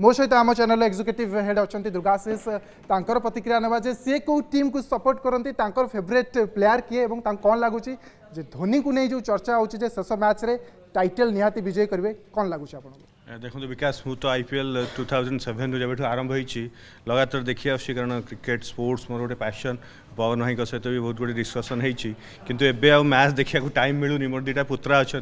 मो सहित आम चेल एक्जिक्यूटिव हेड अच्छा दुर्गाशीष आशीष प्रतिक्रिया ना जे सी कौ टीम को सपोर्ट करती फेवरेट प्लेयार किए और कौन लगुच धोनी को नहीं जो चर्चा हो शेष मैच टाइटल निहाती विजयी करेंगे कौन लगुच आपको देखो विकास मुझे तो आईपीएल टू थाउजेंड सेवेन जब आरंभ हो लगातार देखी आस कारण क्रिकेट स्पोर्ट्स मोर गोटे पैसन पवन भाई सहित भी बहुत गुड़े डिस्कसन किंतु एबे आउ मैच देखा टाइम मिलूनी मोर दुटा पुतरा अच्छा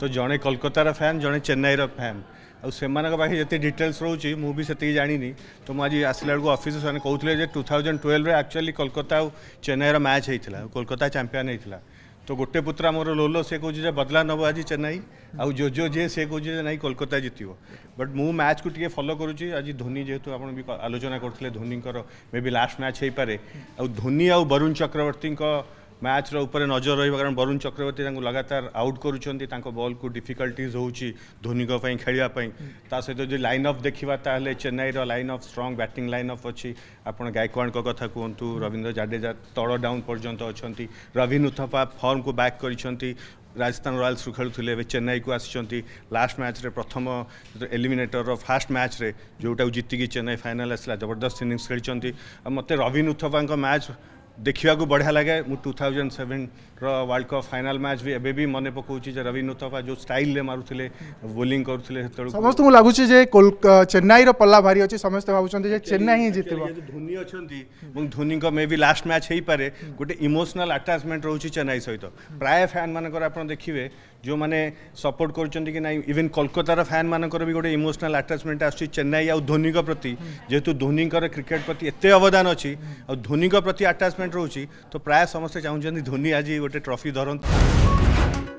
तो जड़े कलकतार फैन जड़े चेन्नईर फैन आखे जिते डिटेल्स रोच मुझे से जानी तो मुझे आसला बेलू अफिस कहते हैं two thousand twelve actually Calcutta आ चेन्नईर मैच होता कलकता चंपियान होता है तो गोटे पुत्र आम लोलो से कहूँ बदला नब आज चेन्नई आउ जो जो जे से कहूँ ना कोलकाता जित बट मु मैच को टी फलो करुच्ची आज धोनी जेहतु आप आलोचना करते Dhoni maybe last match हो पाए धोनी आरुण चक्रवर्ती ମ୍ୟାଚ୍ର ଉପରେ ନଜର ରହିବ କାରଣ ବରୁଣ ଚକ୍ରବର୍ତ୍ତୀ ତାଙ୍କୁ ଲଗାତାର ଆଉଟ୍ କରୁଛନ୍ତି ତାଙ୍କ ବଲ୍କୁ ଡିଫିକଲ୍ଟିଜ୍ ହେଉଛି ଧୋନିଙ୍କ ପାଇଁ ଖେଳିବା ପାଇଁ ତା ସହିତ ଯଦି ଲାଇନ୍ ଅଫ୍ ଦେଖିବା ତାହେଲେ ଚେନ୍ନାଇର line of strong batting line of ଅଛି ଆପଣ ଗାୟକୱାଡ଼ଙ୍କ କଥା କୁହନ୍ତୁ ରବୀନ୍ଦ୍ର ଜାଡେଜା ତଳ ଡାଉନ୍ ପର୍ଯ୍ୟନ୍ତ ଅଛନ୍ତି ରବିନ୍ ଉଥପା ଫର୍ମକୁ ବ୍ୟାକ୍ କରିଛନ୍ତି ରାଜସ୍ଥାନ ରୟାଲ୍ସରୁ ଖେଳୁଥିଲେ ଏବେ ଚେନ୍ନାଇକୁ ଆସିଛନ୍ତି ଲାଷ୍ଟ ମ୍ୟାଚ୍ରେ ପ୍ରଥମ ଏଲିମିନେଟରର ଫାଷ୍ଟ ମ୍ୟାଚ୍ରେ ଯେଉଁଟାକୁ ଜିତିକି ଚେନ୍ନାଇ ଫାଇନାଲ୍ ଆସିଲା ଜବରଦସ୍ତ ଇନିଂସ୍ ଖେଳିଛନ୍ତି ଆଉ ମୋତେ ରବିନ୍ ଉଥପାଙ୍କ ମ୍ୟାଚ୍ देखा बढ़िया लगे मुझ two thousand seven world cup final match भी एवं मन पकाऊँ रवि नोथफा जो स्टाइल ले बोलींग करते समस्त मुझे लगुच चेन्नई रल्ला भारी अच्छे समस्त भावुंत चेन्नई ही जितने धोनी अच्छा हम्म। धोनी मे भी लास्ट मैच हो पाए गोटे इमोशनाल आटाचमेंट रोचे चेन्नई सहित प्राय फैन मानक आप देखिए जो मैंने सपोर्ट कर इवेन कलकतार फैन मानक भी गोटे इमोशनाल आटाचमेंट आेन्नई आनी प्रति जेहेतु धोनी क्रिकेट प्रति एत अवदान अच्छी धोनी प्रति आटाचमेंट रोचे तो प्राय समस्त चाहूँ धोनी आज गोटे ट्रफी धरत